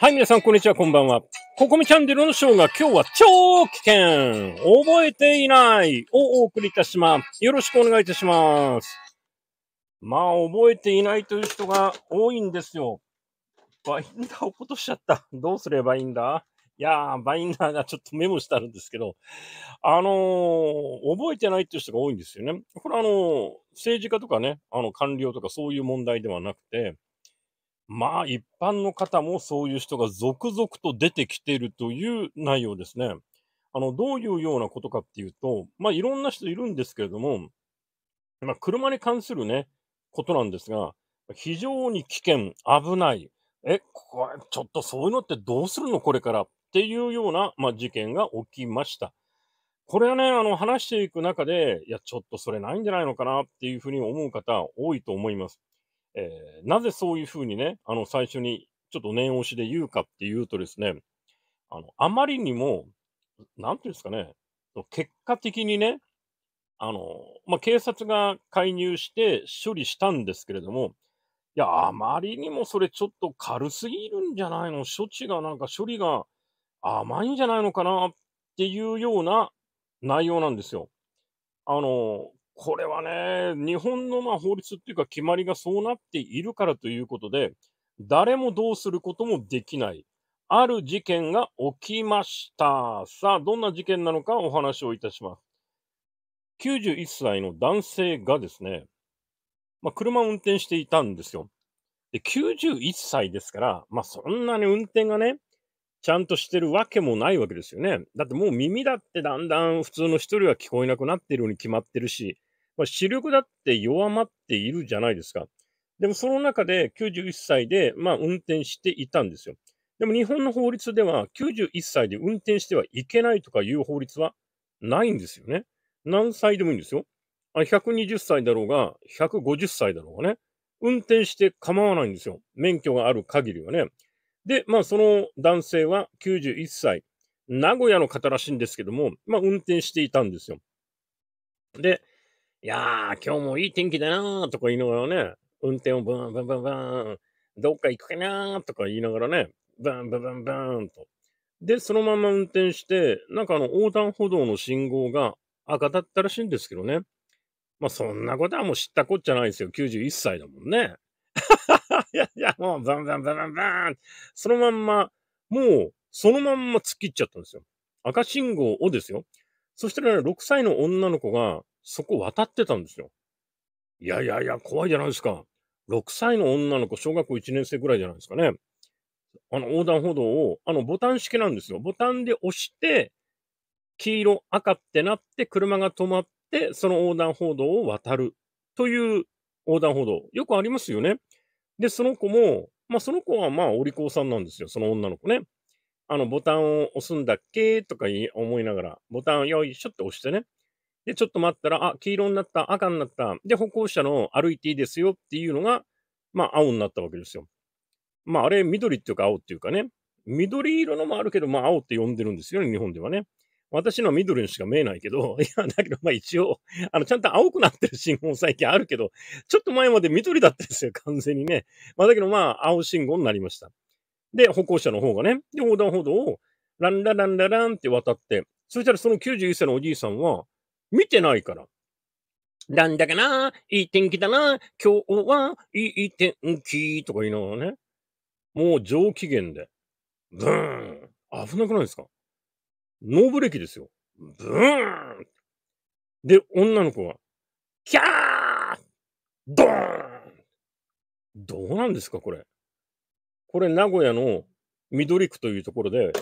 はい、皆さん、こんにちは、こんばんは。ここみチャンネルのショーが今日は超危険覚えていないをお送りいたします。よろしくお願いいたします。まあ、覚えていないという人が多いんですよ。バインダー落っことしちゃった。どうすればいいんだいやー、バインダーがちょっとメモしてあるんですけど、あのー、覚えてないっていう人が多いんですよね。これあのー、政治家とかね、あの、官僚とかそういう問題ではなくて、まあ、一般の方もそういう人が続々と出てきているという内容ですね。あの、どういうようなことかっていうと、まあ、いろんな人いるんですけれども、まあ、車に関するね、ことなんですが、非常に危険、危ない。え、こは、ちょっとそういうのってどうするのこれから。っていうような、まあ、事件が起きました。これはね、あの、話していく中で、いや、ちょっとそれないんじゃないのかなっていうふうに思う方、多いと思います。えー、なぜそういうふうにね、あの、最初にちょっと念押しで言うかっていうとですね、あの、あまりにも、なんていうんですかね、結果的にね、あの、まあ、警察が介入して処理したんですけれども、いや、あまりにもそれちょっと軽すぎるんじゃないの処置がなんか処理が甘いんじゃないのかなっていうような内容なんですよ。あの、これはね、日本のまあ法律っていうか決まりがそうなっているからということで、誰もどうすることもできない。ある事件が起きました。さあ、どんな事件なのかお話をいたします。91歳の男性がですね、まあ、車を運転していたんですよ。で、91歳ですから、まあ、そんなに運転がね、ちゃんとしてるわけもないわけですよね。だってもう耳だってだんだん普通の人よりは聞こえなくなってるに決まってるし、まあ、視力だって弱まっているじゃないですか。でもその中で91歳で、まあ、運転していたんですよ。でも日本の法律では91歳で運転してはいけないとかいう法律はないんですよね。何歳でもいいんですよ。あ120歳だろうが、150歳だろうがね、運転して構わないんですよ。免許がある限りはね。で、まあ、その男性は91歳、名古屋の方らしいんですけども、まあ、運転していたんですよ。で、いやー、今日もいい天気だなーとか言いながらね、運転をブーンブンブンブーン、どっか行くかなーとか言いながらね、ブーンブンブンブーンと。で、そのまま運転して、なんかあの横断歩道の信号が赤だったらしいんですけどね。まあそんなことはもう知ったこっちゃないですよ。91歳だもんね。いやいや、もう、ザンザンザンザンザン。そのまんま、もう、そのまんま突っ切っちゃったんですよ。赤信号をですよ。そしたら、ね、6歳の女の子が、そこ渡ってたんですよ。いやいやいや、怖いじゃないですか。6歳の女の子、小学校1年生ぐらいじゃないですかね。あの、横断歩道を、あの、ボタン式なんですよ。ボタンで押して、黄色、赤ってなって、車が止まって、その横断歩道を渡るという横断歩道。よくありますよね。で、その子も、まあ、その子はまあ、お利口さんなんですよ、その女の子ね。あの、ボタンを押すんだっけとか思いながら、ボタンをよいしょって押してね。で、ちょっと待ったら、あ、黄色になった、赤になった。で、歩行者の歩いていいですよっていうのが、まあ、青になったわけですよ。まあ、あれ、緑っていうか青っていうかね。緑色のもあるけど、まあ、青って呼んでるんですよね、日本ではね。私のは緑にしか見えないけど、いや、だけど、まあ一応、あの、ちゃんと青くなってる信号最近あるけど、ちょっと前まで緑だったんですよ、完全にね。まあだけど、まあ、青信号になりました。で、歩行者の方がね、で、横断歩道を、ランラランラランって渡って、そしたらその91歳のおじいさんは、見てないから。なんだかな、いい天気だな、今日はいい天気とか言いながらね、もう上機嫌で、ブーン、危なくないですかノーブレーキですよ。ブーンで、女の子が、キャードーンどうなんですか、これ。これ、名古屋の緑区というところで、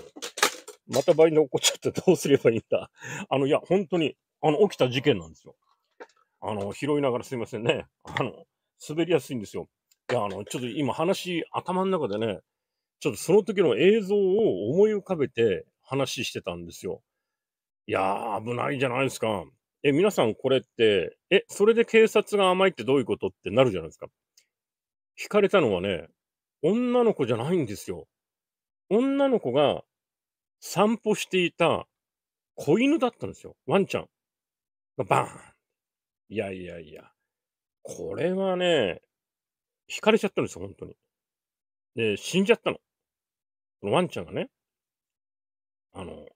また倍に起こっちゃってどうすればいいんだ。あの、いや、本当に、あの、起きた事件なんですよ。あの、拾いながらすいませんね。あの、滑りやすいんですよ。いや、あの、ちょっと今話、頭の中でね、ちょっとその時の映像を思い浮かべて、話してたんですよ。いやー、危ないじゃないですか。え、皆さんこれって、え、それで警察が甘いってどういうことってなるじゃないですか。聞かれたのはね、女の子じゃないんですよ。女の子が散歩していた子犬だったんですよ。ワンちゃん。バーン。いやいやいや。これはね、惹かれちゃったんですよ、本当に。で、死んじゃったの。このワンちゃんがね。あの、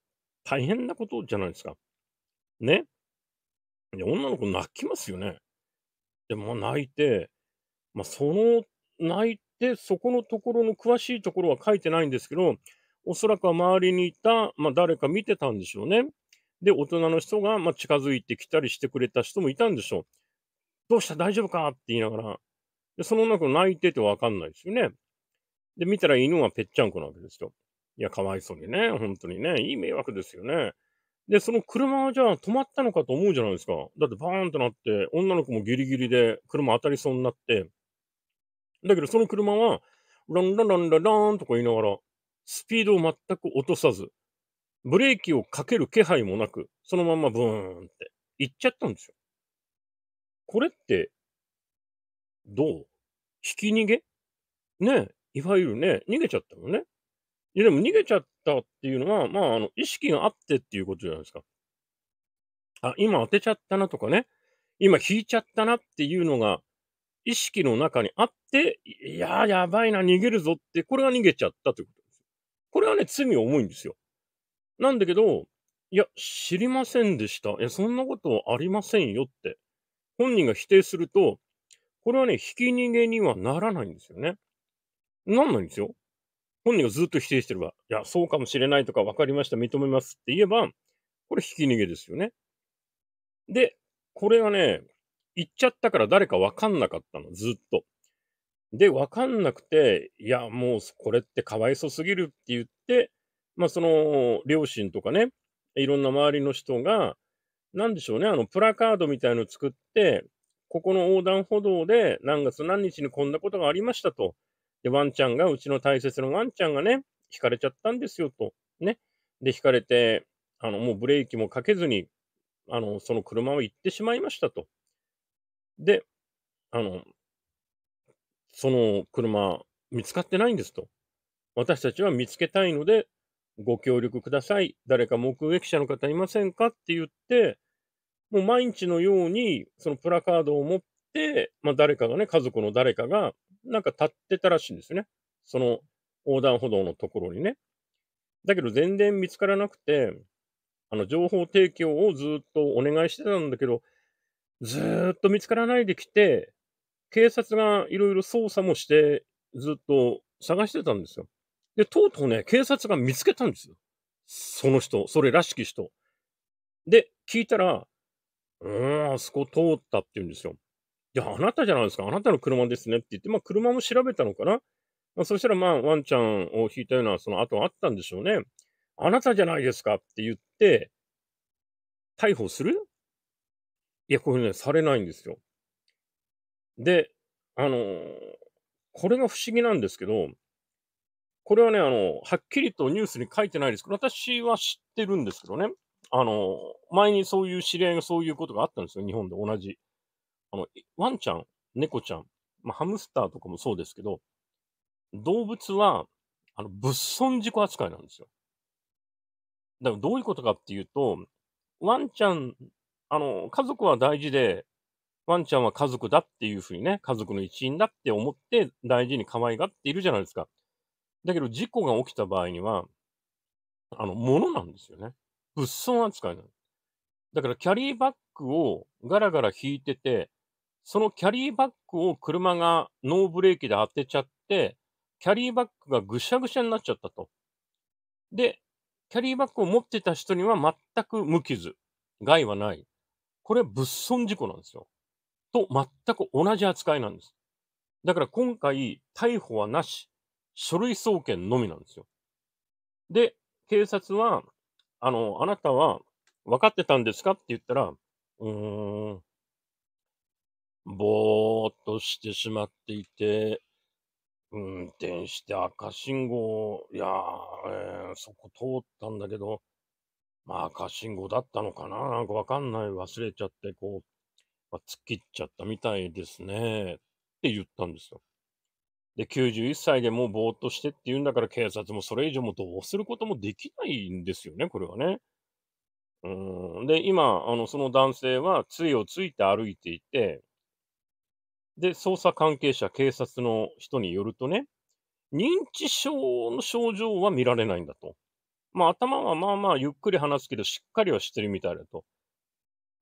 大変なことじゃないですか。ね。で、女の子泣きますよね。で、まあ泣いて、まあその、泣いて、そこのところの詳しいところは書いてないんですけど、おそらくは周りにいた、まあ誰か見てたんでしょうね。で、大人の人が、まあ、近づいてきたりしてくれた人もいたんでしょう。どうした大丈夫かって言いながら。で、その中泣いててわかんないですよね。で、見たら犬はぺっちゃんこなわけですよ。いや、かわいそうにね、本当にね、いい迷惑ですよね。で、その車はじゃあ止まったのかと思うじゃないですか。だってバーンとなって、女の子もギリギリで車当たりそうになって、だけどその車は、ランランランラランとか言いながら、スピードを全く落とさず、ブレーキをかける気配もなく、そのままブーンって行っちゃったんですよ。これって、どうひき逃げねいわゆるね、逃げちゃったのね。いや、でも逃げちゃったっていうのは、まあ、あの、意識があってっていうことじゃないですか。あ、今当てちゃったなとかね、今引いちゃったなっていうのが、意識の中にあって、いやー、やばいな、逃げるぞって、これが逃げちゃったということです。これはね、罪重いんですよ。なんだけど、いや、知りませんでした。いや、そんなことありませんよって、本人が否定すると、これはね、ひき逃げにはならないんですよね。なんないんですよ。本人がずっと否定してれば、いや、そうかもしれないとか、分かりました、認めますって言えば、これ、ひき逃げですよね。で、これがね、言っちゃったから誰か分かんなかったの、ずっと。で、分かんなくて、いや、もうこれってかわいそすぎるって言って、まあ、その、両親とかね、いろんな周りの人が、なんでしょうね、あの、プラカードみたいの作って、ここの横断歩道で何月何日にこんなことがありましたと。で、ワンちゃんが、うちの大切なワンちゃんがね、引かれちゃったんですよと。ね。で、引かれて、あの、もうブレーキもかけずに、あの、その車は行ってしまいましたと。で、あの、その車、見つかってないんですと。私たちは見つけたいので、ご協力ください。誰か目撃者の方いませんかって言って、もう毎日のように、そのプラカードを持って、まあ、誰かがね、家族の誰かがなんか立ってたらしいんですよね。その横断歩道のところにね。だけど全然見つからなくて、あの、情報提供をずっとお願いしてたんだけど、ずっと見つからないできて、警察がいろいろ捜査もして、ずっと探してたんですよ。で、とうとうね、警察が見つけたんですよ。その人、それらしき人。で、聞いたら、うーん、あそこ通ったって言うんですよ。いや、あなたじゃないですか。あなたの車ですねって言って、まあ、車も調べたのかな。まあ、そしたら、まあ、ワンちゃんを引いたような、その後あったんでしょうね。あなたじゃないですかって言って、逮捕するいや、これね、されないんですよ。で、あのー、これが不思議なんですけど、これはね、あの、はっきりとニュースに書いてないですけど、私は知ってるんですけどね。あの、前にそういう知り合いがそういうことがあったんですよ、日本で同じ。あの、ワンちゃん、猫ちゃん、まあ、ハムスターとかもそうですけど、動物は、あの、物損事故扱いなんですよ。だからどういうことかっていうと、ワンちゃん、あの、家族は大事で、ワンちゃんは家族だっていうふうにね、家族の一員だって思って大事に可愛がっているじゃないですか。だけど事故が起きた場合には、あの、物なんですよね。物損扱いなの。だからキャリーバッグをガラガラ引いてて、そのキャリーバッグを車がノーブレーキで当てちゃって、キャリーバッグがぐしゃぐしゃになっちゃったと。で、キャリーバッグを持ってた人には全く無傷、害はない。これ物損事故なんですよ。と全く同じ扱いなんです。だから今回、逮捕はなし、書類送検のみなんですよ。で、警察は、あの、あなたは分かってたんですかって言ったら、うーん、ぼーっとしてしまっていて、運転して赤信号、いやー、えー、そこ通ったんだけど、まあ赤信号だったのかななんかわかんない。忘れちゃって、こう、まあ、突っ切っちゃったみたいですね。って言ったんですよ。で、91歳でもうぼーっとしてって言うんだから警察もそれ以上もどうすることもできないんですよね、これはね。うん。で、今、あの、その男性は杖をついて歩いていて、で、捜査関係者、警察の人によるとね、認知症の症状は見られないんだと。まあ、頭はまあまあゆっくり話すけど、しっかりはしてるみたいだと。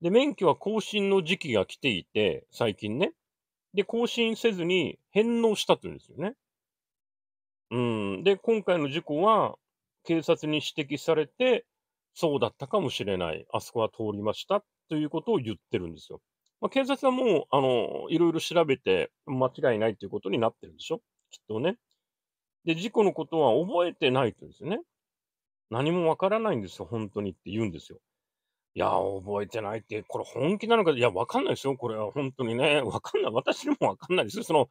で、免許は更新の時期が来ていて、最近ね。で、更新せずに返納したというんですよね。うん。で、今回の事故は、警察に指摘されて、そうだったかもしれない。あそこは通りました。ということを言ってるんですよ。まあ、警察はもう、あの、いろいろ調べて間違いないということになってるんでしょきっとね。で、事故のことは覚えてないとですね。何もわからないんですよ、本当にって言うんですよ。いや、覚えてないって、これ本気なのか、いや、わかんないですよ、これは本当にね。わかんない。私にもわかんないですよ。その、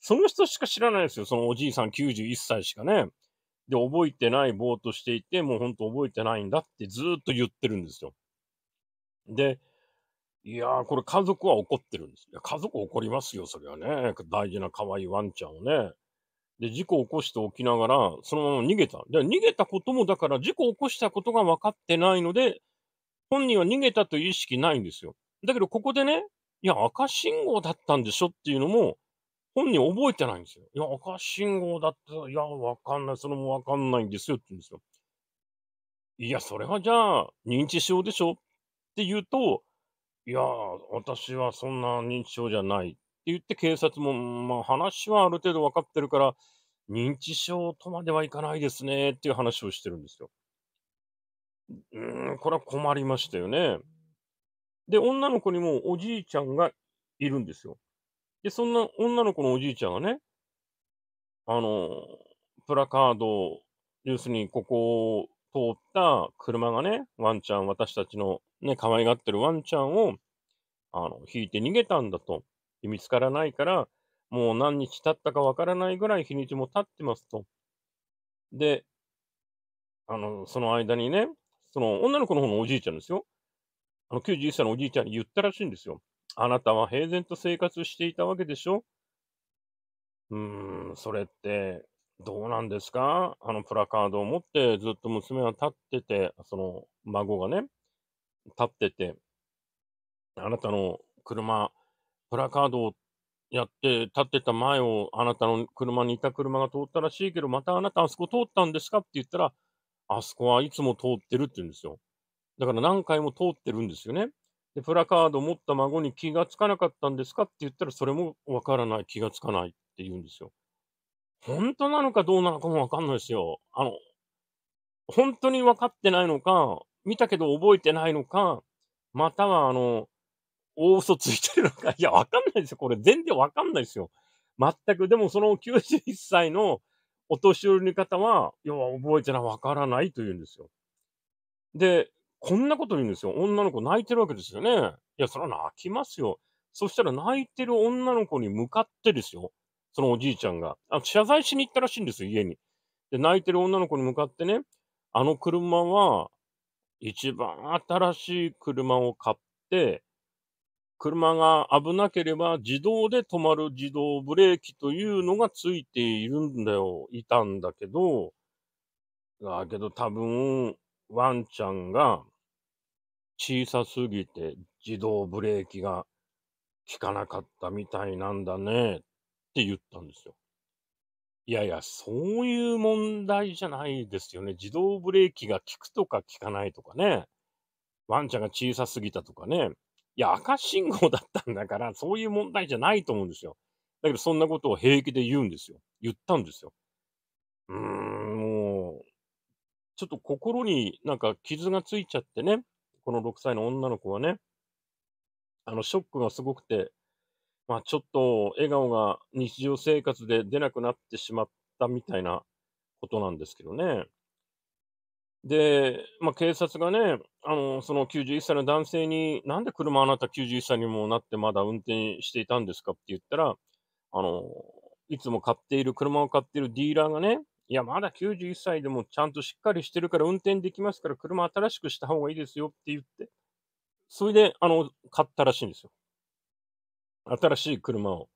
その人しか知らないですよ。そのおじいさん91歳しかね。で、覚えてないぼーっとしていて、もう本当覚えてないんだってずっと言ってるんですよ。で、いやー、これ家族は怒ってるんです。いや、家族怒りますよ、それはね。大事な可愛いワンちゃんをね。で、事故を起こしておきながら、そのまま逃げた。で、逃げたことも、だから事故を起こしたことが分かってないので、本人は逃げたという意識ないんですよ。だけど、ここでね、いや、赤信号だったんでしょっていうのも、本人覚えてないんですよ。いや、赤信号だった。いや、わかんない、それもわかんないんですよって言うんですよ。いや、それはじゃあ、認知症でしょって言うと、いや私はそんな認知症じゃないって言って警察も、まあ話はある程度分かってるから、認知症とまではいかないですねっていう話をしてるんですよ。うーん、これは困りましたよね。で、女の子にもおじいちゃんがいるんですよ。で、そんな女の子のおじいちゃんがね、あの、プラカード、要するにここ通った車がね、ワンちゃん、私たちのね、可愛がってるワンちゃんを、あの、引いて逃げたんだと。見つからないから、もう何日経ったかわからないぐらい日にちも経ってますと。で、あの、その間にね、その女の子の方のおじいちゃんですよ。あの、91歳のおじいちゃんに言ったらしいんですよ。あなたは平然と生活していたわけでしょうーん、それって、どうなんですかあのプラカードを持ってずっと娘は立ってて、その孫がね、立ってて、あなたの車、プラカードをやって立ってた前をあなたの車にいた車が通ったらしいけど、またあなたあそこ通ったんですかって言ったら、あそこはいつも通ってるって言うんですよ。だから何回も通ってるんですよね。で、プラカードを持った孫に気がつかなかったんですかって言ったら、それもわからない、気がつかないって言うんですよ。本当なのかどうなのかもわかんないですよ。あの、本当に分かってないのか、見たけど覚えてないのか、またはあの、大嘘ついてるのか。いや、わかんないですよ。これ全然わかんないですよ。全く。でもその91歳のお年寄りの方は、要は覚えてない、わからないと言うんですよ。で、こんなこと言うんですよ。女の子泣いてるわけですよね。いや、それは泣きますよ。そしたら泣いてる女の子に向かってですよ。そのおじいちゃんが。あ謝罪しに行ったらしいんですよ、家に。で、泣いてる女の子に向かってね、あの車は、一番新しい車を買って、車が危なければ自動で止まる自動ブレーキというのがついているんだよ、いたんだけど、だけど多分、ワンちゃんが小さすぎて自動ブレーキが効かなかったみたいなんだね、って言ったんですよ。いやいや、そういう問題じゃないですよね。自動ブレーキが効くとか効かないとかね。ワンちゃんが小さすぎたとかね。いや、赤信号だったんだから、そういう問題じゃないと思うんですよ。だけど、そんなことを平気で言うんですよ。言ったんですよ。うーん、もう、ちょっと心になんか傷がついちゃってね。この6歳の女の子はね。あの、ショックがすごくて、まあ、ちょっと笑顔が日常生活で出なくなってしまったみたいなことなんですけどね。で、まあ、警察がね、あの、その91歳の男性に、なんで車あなた91歳にもなってまだ運転していたんですかって言ったら、あの、いつも買っている、車を買っているディーラーがね、いや、まだ91歳でもちゃんとしっかりしてるから運転できますから、車新しくした方がいいですよって言って、それで、あの、買ったらしいんですよ。新しい車を。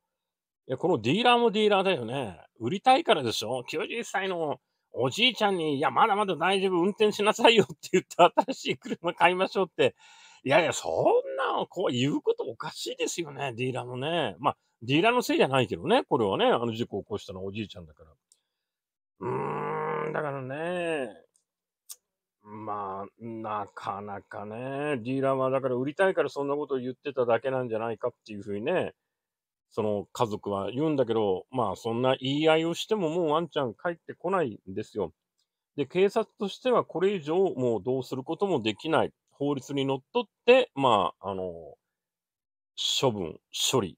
いや、このディーラーもディーラーだよね。売りたいからでしょ ?90 歳のおじいちゃんに、いや、まだまだ大丈夫、運転しなさいよって言って新しい車買いましょうって。いやいや、そんな、こう言うことおかしいですよね、ディーラーのね。まあ、ディーラーのせいじゃないけどね、これはね、あの事故を起こしたのはおじいちゃんだから。うーん、だからね、まあ、なかなかね、ディーラーはだから売りたいからそんなことを言ってただけなんじゃないかっていうふうにね、その家族は言うんだけど、まあそんな言い合いをしてももうワンちゃん帰ってこないんですよ。で、警察としてはこれ以上もうどうすることもできない。法律にのっとって、まあ、あの、処分、処理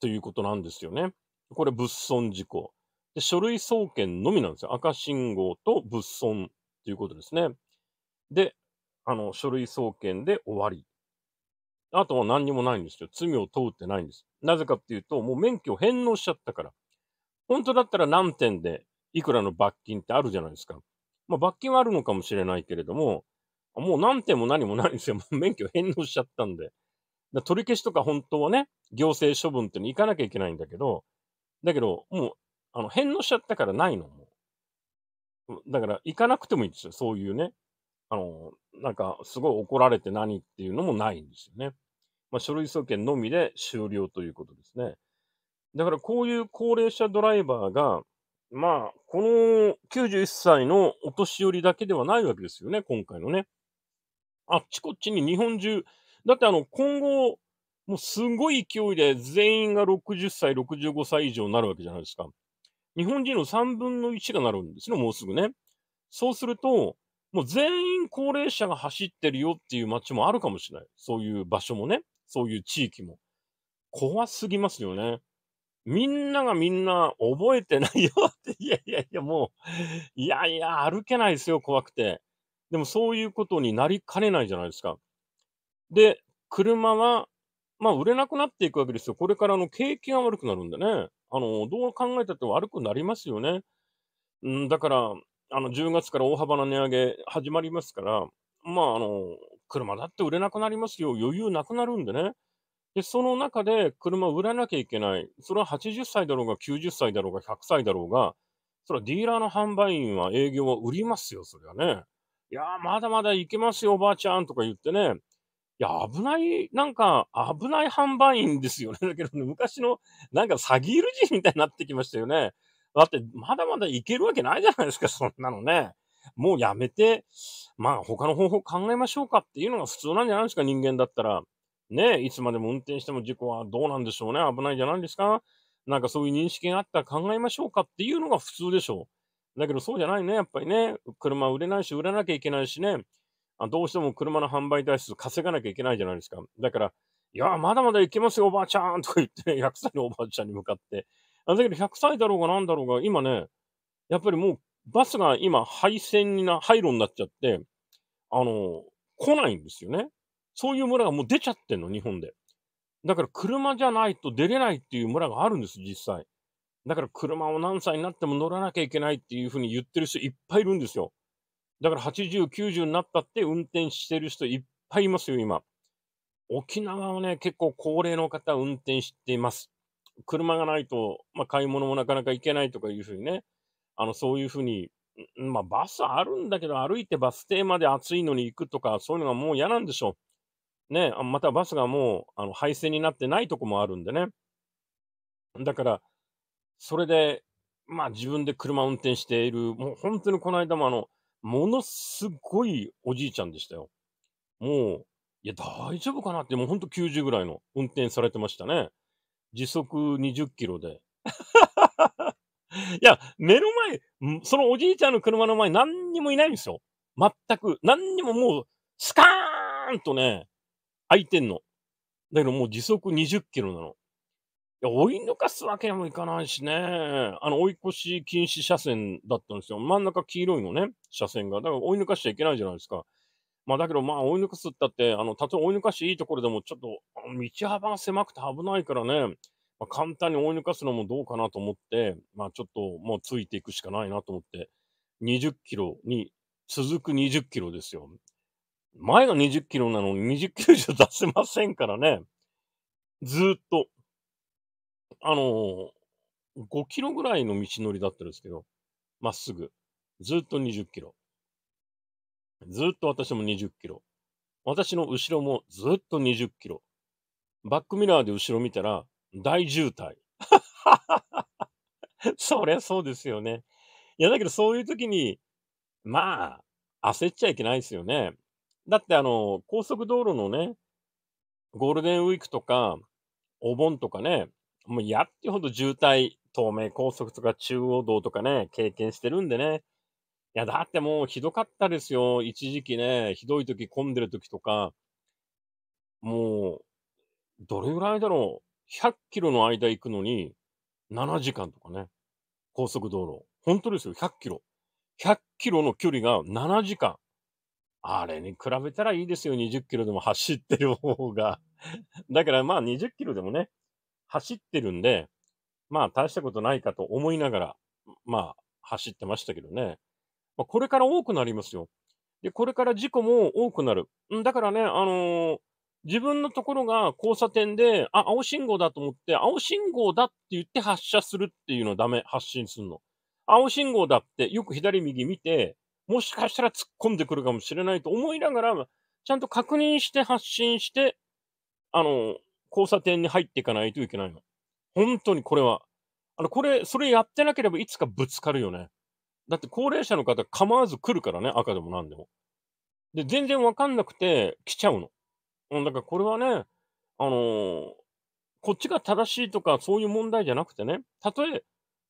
ということなんですよね。これ物損事故。で書類送検のみなんですよ。赤信号と物損ということですね。で、あの、書類送検で終わり。あとは何にもないんですよ。罪を問うってないんです。なぜかっていうと、もう免許返納しちゃったから。本当だったら何点でいくらの罰金ってあるじゃないですか。まあ、罰金はあるのかもしれないけれども、もう何点も何もないんですよ。もう免許返納しちゃったんで。取り消しとか本当はね、行政処分っていうのに行かなきゃいけないんだけど、だけど、もう、あの、返納しちゃったからないの、もう。だから、行かなくてもいいんですよ。そういうね、あの、なんか、すごい怒られて何っていうのもないんですよね。まあ、書類送検のみで終了ということですね。だからこういう高齢者ドライバーが、まあ、この91歳のお年寄りだけではないわけですよね、今回のね。あっちこっちに日本中、だってあの、今後、もうすごい勢いで全員が60歳、65歳以上になるわけじゃないですか。日本人の3分の1がなるんですよ、もうすぐね。そうすると、もう全員高齢者が走ってるよっていう街もあるかもしれない。そういう場所もね、そういう地域も。怖すぎますよね。みんながみんな覚えてないよって、いやいやいや、もう、いやいや、歩けないですよ、怖くて。でもそういうことになりかねないじゃないですか。で、車は、まあ、売れなくなっていくわけですよ。これからの景気が悪くなるんでね。あの、どう考えたって悪くなりますよね。うん、だから、あの、10月から大幅な値上げ始まりますから、まあ、あの、車だって売れなくなりますよ。余裕なくなるんでね。で、その中で車を売らなきゃいけない。それは80歳だろうが、90歳だろうが、100歳だろうが、それはディーラーの販売員は営業は売りますよ、それはね。いやー、まだまだいけますよ、おばあちゃんとか言ってね。いや、危ない、なんか、危ない販売員ですよね。だけどね、昔の、なんか詐欺るじみたいになってきましたよね。だって、まだまだいけるわけないじゃないですか、そんなのね。もうやめて、まあ他の方法考えましょうかっていうのが普通なんじゃないですか、人間だったら。ねいつまでも運転しても事故はどうなんでしょうね、危ないじゃないですか。なんかそういう認識があったら考えましょうかっていうのが普通でしょう。だけどそうじゃないね、やっぱりね。車売れないし、売らなきゃいけないしね。あどうしても車の販売台数稼がなきゃいけないじゃないですか。だから、いや、まだまだいけますよ、おばあちゃんとか言って、ね、100 歳のおばあちゃんに向かって、だけど100歳だろうがなんだろうが、今ね、やっぱりもうバスが今廃線にな、廃炉になっちゃって、あの、来ないんですよね。そういう村がもう出ちゃってんの、日本で。だから車じゃないと出れないっていう村があるんです、実際。だから車を何歳になっても乗らなきゃいけないっていうふうに言ってる人いっぱいいるんですよ。だから80、90になったって運転してる人いっぱいいますよ、今。沖縄はね、結構高齢の方運転しています。車がないと、まあ、買い物もなかなか行けないとかいうふうにね、あの、そういうふうに、まあ、バスあるんだけど、歩いてバス停まで暑いのに行くとか、そういうのがもう嫌なんでしょう。ね、またバスがもう、あの、廃線になってないとこもあるんでね。だから、それで、まあ、自分で車運転している、もう本当にこの間もあの、ものすごいおじいちゃんでしたよ。もう、いや、大丈夫かなって、もう本当90ぐらいの運転されてましたね。時速20キロで。いや、目の前、そのおじいちゃんの車の前何にもいないんですよ。全く。何にももう、スカーンとね、開いてんの。だけどもう時速20キロなの。いや、追い抜かすわけにもいかないしね。あの、追い越し禁止車線だったんですよ。真ん中黄色いのね、車線が。だから追い抜かしちゃいけないじゃないですか。まあだけどまあ追い抜かすったって、あの、たとえ追い抜かしいいところでもちょっと、道幅が狭くて危ないからね、まあ、簡単に追い抜かすのもどうかなと思って、まあちょっともうついていくしかないなと思って、20キロに続く20キロですよ。前が20キロなのに20キロ以上出せませんからね。ずっと、あのー、5キロぐらいの道のりだったんですけど、まっすぐ。ずっと20キロ。ずっと私も20キロ。私の後ろもずっと20キロ。バックミラーで後ろ見たら大渋滞。そりゃそうですよね。いや、だけどそういう時に、まあ、焦っちゃいけないですよね。だってあの、高速道路のね、ゴールデンウィークとか、お盆とかね、もうやってほど渋滞、東名高速とか中央道とかね、経験してるんでね、いや、だってもうひどかったですよ。一時期ね、ひどい時混んでる時とか、もう、どれぐらいだろう。100キロの間行くのに、7時間とかね。高速道路。本当ですよ、100キロ。100キロの距離が7時間。あれに比べたらいいですよ、20キロでも走ってる方が。だからまあ20キロでもね、走ってるんで、まあ大したことないかと思いながら、まあ走ってましたけどね。まあ、これから多くなりますよ。で、これから事故も多くなる。んだからね、あのー、自分のところが交差点で、あ、青信号だと思って、青信号だって言って発車するっていうのダメ、発信するの。青信号だってよく左右見て、もしかしたら突っ込んでくるかもしれないと思いながら、ちゃんと確認して発信して、あの、交差点に入っていかないといけないの。本当にこれは。あの、これ、それやってなければいつかぶつかるよね。だって高齢者の方構わず来るからね、赤でも何でも。で、全然わかんなくて来ちゃうの。うん、だからこれはね、あのー、こっちが正しいとかそういう問題じゃなくてね、たとえ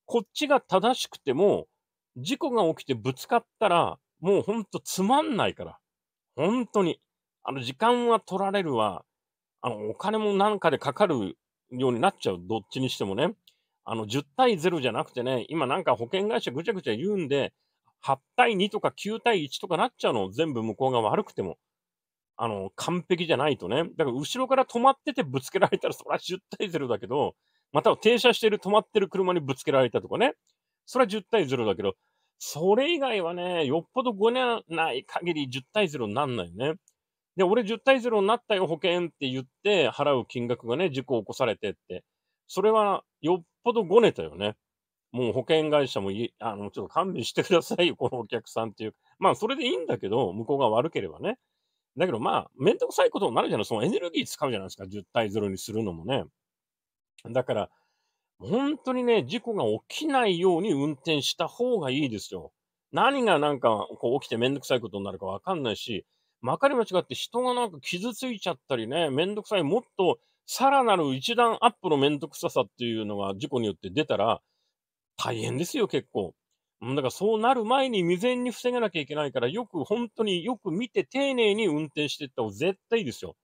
こっちが正しくても、事故が起きてぶつかったら、もうほんとつまんないから。本当に。あの、時間は取られるわ。あの、お金もなんかでかかるようになっちゃう。どっちにしてもね。あの、10対0じゃなくてね、今なんか保険会社ぐちゃぐちゃ言うんで、8対2とか9対1とかなっちゃうの、全部向こうが悪くても。あの、完璧じゃないとね。だから後ろから止まっててぶつけられたら、それは10対0だけど、または停車している止まってる車にぶつけられたとかね。それは10対0だけど、それ以外はね、よっぽど5年ない限り10対0になんないよね。で、俺10対0になったよ、保険って言って、払う金額がね、事故を起こされてって。それはよっぽどごねたよね。もう保険会社もい、あの、ちょっと勘弁してくださいよ、このお客さんっていう。まあ、それでいいんだけど、向こうが悪ければね。だけどまあ、めんどくさいことになるじゃない、そのエネルギー使うじゃないですか、10対0にするのもね。だから、本当にね、事故が起きないように運転した方がいいですよ。何がなんかこう起きてめんどくさいことになるかわかんないし、まかり間違って人がなんか傷ついちゃったりね、めんどくさい、もっとさらなる一段アップのめんどくささっていうのが事故によって出たら、大変ですよ、結構。だからそうなる前に未然に防げなきゃいけないから、よく本当によく見て丁寧に運転していった方が絶対いいですよ。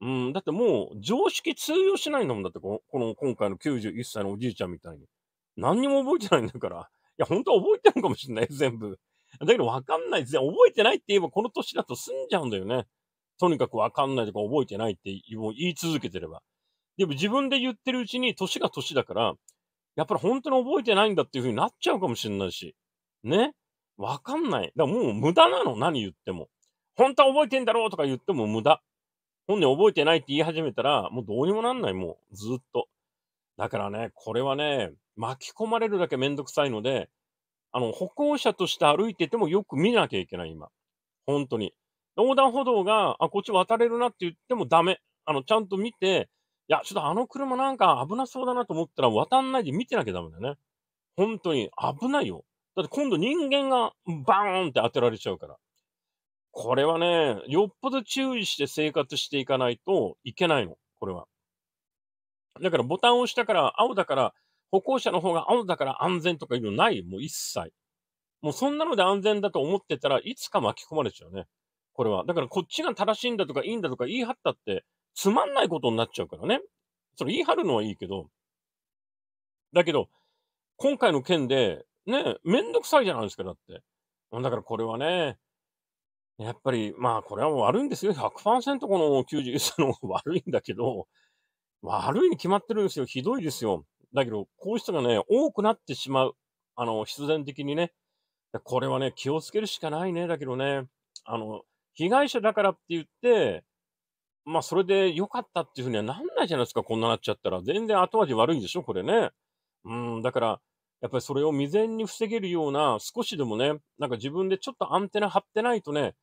うん、だってもう常識通用しないんだもんだってこの、今回の91歳のおじいちゃんみたいに。何にも覚えてないんだから。いや、本当は覚えてるのかもしれない、全部。だけど分かんないで覚えてないって言えばこの年だと済んじゃうんだよね。とにかくわかんないとか覚えてないって言い続けてれば。でも自分で言ってるうちに年が年だから、やっぱり本当に覚えてないんだっていうふうになっちゃうかもしれないし。ねわかんない。だからもう無駄なの、何言っても。本当は覚えてんだろうとか言っても無駄。本人覚えてないって言い始めたら、もうどうにもなんない、もう、ずっと。だからね、これはね、巻き込まれるだけめんどくさいので、あの、歩行者として歩いててもよく見なきゃいけない、今。本当に。横断歩道が、あ、こっち渡れるなって言ってもダメ。あの、ちゃんと見て、いや、ちょっとあの車なんか危なそうだなと思ったら渡んないで見てなきゃダメだね。本当に危ないよ。だって今度人間がバーンって当てられちゃうから。これはね、よっぽど注意して生活していかないといけないの。これは。だからボタンを押したから青だから、歩行者の方が青だから安全とかいうのない。もう一切。もうそんなので安全だと思ってたらいつか巻き込まれちゃうね。これは。だからこっちが正しいんだとかいいんだとか言い張ったって、つまんないことになっちゃうからね。それ言い張るのはいいけど。だけど、今回の件で、ね、めんどくさいじゃないですか、だって。だからこれはね、やっぱり、まあこれは悪いんですよ。100%この91歳の方が悪いんだけど、悪いに決まってるんですよ。ひどいですよ。だけど、こういう人がね、多くなってしまう。あの、必然的にね。これはね、気をつけるしかないね。だけどね、あの、被害者だからって言って、まあそれで良かったっていうふうにはなんないじゃないですか、こんななっちゃったら。全然後味悪いんでしょ、これね。うん、だから、やっぱりそれを未然に防げるような、少しでもね、なんか自分でちょっとアンテナ張ってないとね、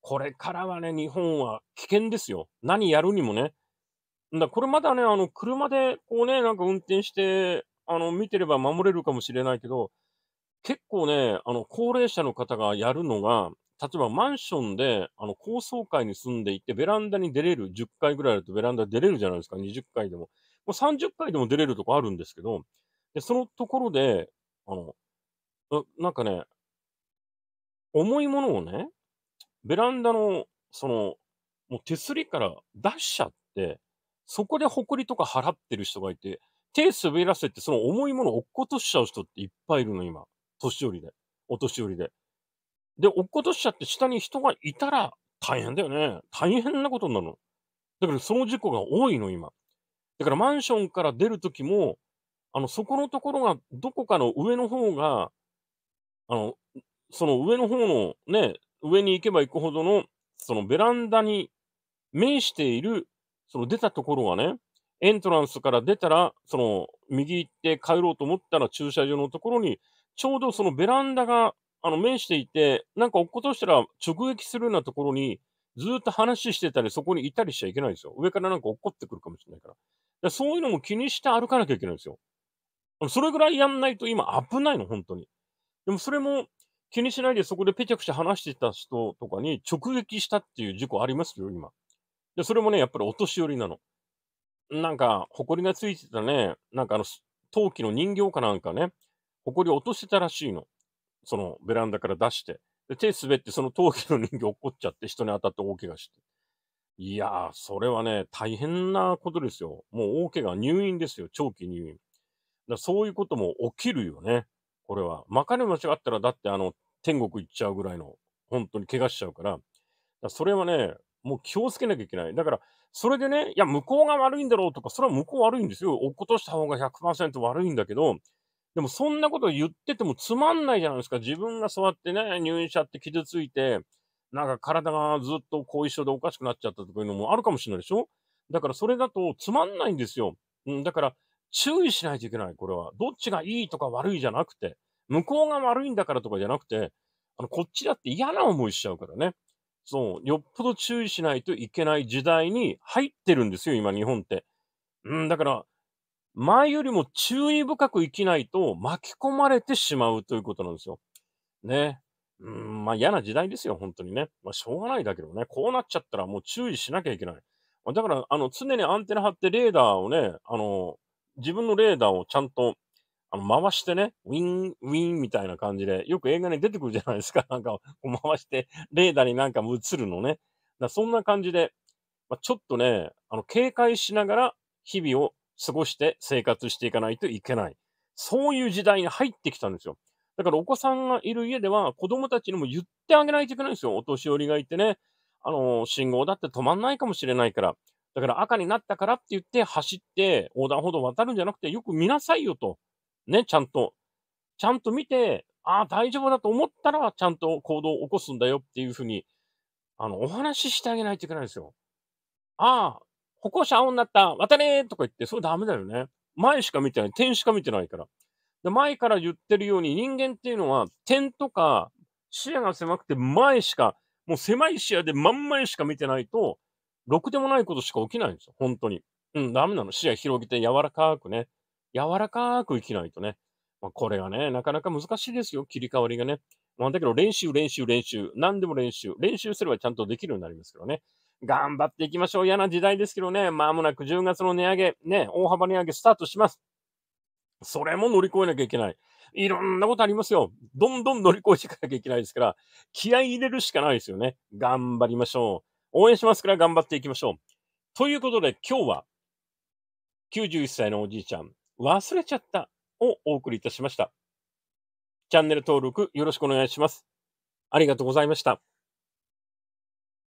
これからはね、日本は危険ですよ。何やるにもね。だこれまだね、あの、車でこうね、なんか運転して、あの、見てれば守れるかもしれないけど、結構ね、あの、高齢者の方がやるのが、例えばマンションで、あの、高層階に住んでいて、ベランダに出れる、10階ぐらいだとベランダ出れるじゃないですか、20階でも。もう30階でも出れるとこあるんですけど、で、そのところで、あの、なんかね、重いものをね、ベランダの、その、もう手すりから出しちゃって、そこでりとか払ってる人がいて、手滑らせてその重いものを落っことしちゃう人っていっぱいいるの、今。年寄りで。お年寄りで。で、落っことしちゃって下に人がいたら大変だよね。大変なことになるの。だからその事故が多いの、今。だからマンションから出るときも、あの、そこのところが、どこかの上の方が、あの、その上の方のね、上に行けば行くほどの、そのベランダに面している、その出たところはね、エントランスから出たら、その右行って帰ろうと思ったら駐車場のところに、ちょうどそのベランダがあの、面していて、なんか落っことしたら直撃するようなところに、ずっと話してたり、そこにいたりしちゃいけないんですよ。上からなんか落っこってくるかもしれないから。からそういうのも気にして歩かなきゃいけないんですよ。それぐらいやんないと今危ないの、本当に。でもそれも気にしないでそこでペチャクチャ話してた人とかに直撃したっていう事故ありますよ、今。で、それもね、やっぱりお年寄りなの。なんか、埃がついてたね、なんかあの、陶器の人形かなんかね、埃落としてたらしいの。そのベランダから出して、で、手滑ってその陶器の人形落っこっちゃって人に当たって大怪我して。いやー、それはね、大変なことですよ。もう大怪我、入院ですよ、長期入院。だそういうことも起きるよね、これは。まかれ間違ったら、だってあの、天国行っちゃうぐらいの、本当に怪我しちゃうから、だそれはね、もう気をつけなきゃいけない。だから、それでね、いや、向こうが悪いんだろうとか、それは向こう悪いんですよ。落っことした方が100%悪いんだけど、でもそんなこと言っててもつまんないじゃないですか。自分が座ってね、入院しちゃって傷ついて、なんか体がずっと後遺症でおかしくなっちゃったとかいうのもあるかもしれないでしょだからそれだとつまんないんですよ。うん、だから注意しないといけない、これは。どっちがいいとか悪いじゃなくて、向こうが悪いんだからとかじゃなくて、あの、こっちだって嫌な思いしちゃうからね。そう、よっぽど注意しないといけない時代に入ってるんですよ、今日本って。うん、だから、前よりも注意深く生きないと巻き込まれてしまうということなんですよ。ね。うん、まあ嫌な時代ですよ、本当にね。まあしょうがないだけどね、こうなっちゃったらもう注意しなきゃいけない。まあ、だから、あの、常にアンテナ張ってレーダーをね、あの、自分のレーダーをちゃんとあの回してね、ウィン、ウィンみたいな感じで、よく映画に出てくるじゃないですか。なんか、回して、レーダーになんか映るのね。だそんな感じで、まあ、ちょっとね、あの、警戒しながら日々を過ごして生活していかないといけない。そういう時代に入ってきたんですよ。だからお子さんがいる家では子供たちにも言ってあげないといけないんですよ。お年寄りがいてね、あの、信号だって止まんないかもしれないから。だから赤になったからって言って走って横断歩道渡るんじゃなくてよく見なさいよと。ね、ちゃんと。ちゃんと見て、ああ、大丈夫だと思ったらちゃんと行動を起こすんだよっていうふうに、あの、お話ししてあげないといけないんですよ。ああ、歩行者青になった、渡れとか言って、それダメだよね。前しか見てない、点しか見てないから。で前から言ってるように、人間っていうのは、点とか視野が狭くて前しか、もう狭い視野で真ん前しか見てないと、ろくでもないことしか起きないんですよ、本当に。うん、ダメなの。視野広げて柔らかくね、柔らかく生きないとね。まあ、これはね、なかなか難しいですよ、切り替わりがね。まあ、だけど練習、練習、練習。何でも練習。練習すればちゃんとできるようになりますけどね。頑張っていきましょう。嫌な時代ですけどね、まもなく10月の値上げ、ね、大幅値上げスタートします。それも乗り越えなきゃいけない。いろんなことありますよ。どんどん乗り越えていかなきゃいけないですから、気合入れるしかないですよね。頑張りましょう。応援しますから頑張っていきましょう。ということで、今日は、91歳のおじいちゃん、忘れちゃったをお送りいたしました。チャンネル登録よろしくお願いします。ありがとうございました。